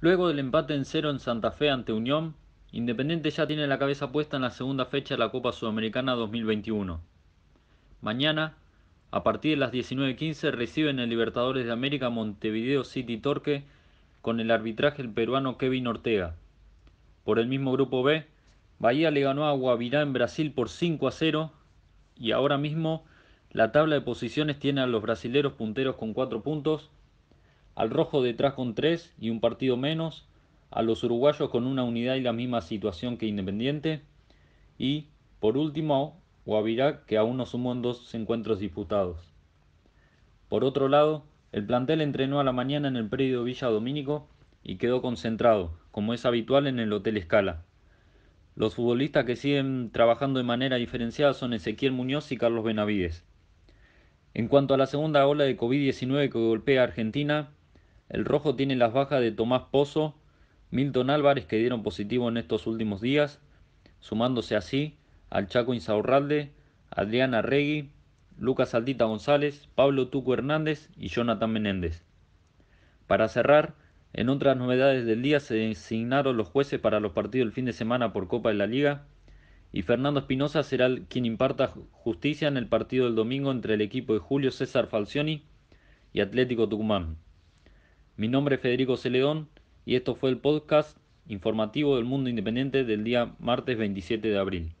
Luego del empate en cero en Santa Fe ante Unión, Independiente ya tiene la cabeza puesta en la segunda fecha de la Copa Sudamericana 2021. Mañana, a partir de las 19.15, reciben el Libertadores de América Montevideo City Torque con el arbitraje el peruano Kevin Ortega. Por el mismo grupo B, Bahía le ganó a Guavirá en Brasil por 5 a 0 y ahora mismo la tabla de posiciones tiene a los brasileros punteros con 4 puntos al rojo detrás con tres y un partido menos, a los uruguayos con una unidad y la misma situación que Independiente, y por último Guavirá que aún no sumó en dos encuentros disputados. Por otro lado, el plantel entrenó a la mañana en el predio Villa Domínico y quedó concentrado, como es habitual en el Hotel Escala. Los futbolistas que siguen trabajando de manera diferenciada son Ezequiel Muñoz y Carlos Benavides. En cuanto a la segunda ola de COVID-19 que golpea a Argentina, el rojo tiene las bajas de Tomás Pozo, Milton Álvarez que dieron positivo en estos últimos días, sumándose así al Chaco Insaurralde, Adriana Regui, Lucas Aldita González, Pablo Tuco Hernández y Jonathan Menéndez. Para cerrar, en otras novedades del día se designaron los jueces para los partidos del fin de semana por Copa de la Liga y Fernando Espinosa será quien imparta justicia en el partido del domingo entre el equipo de Julio César Falcioni y Atlético Tucumán. Mi nombre es Federico Celedón y esto fue el podcast informativo del mundo independiente del día martes 27 de abril.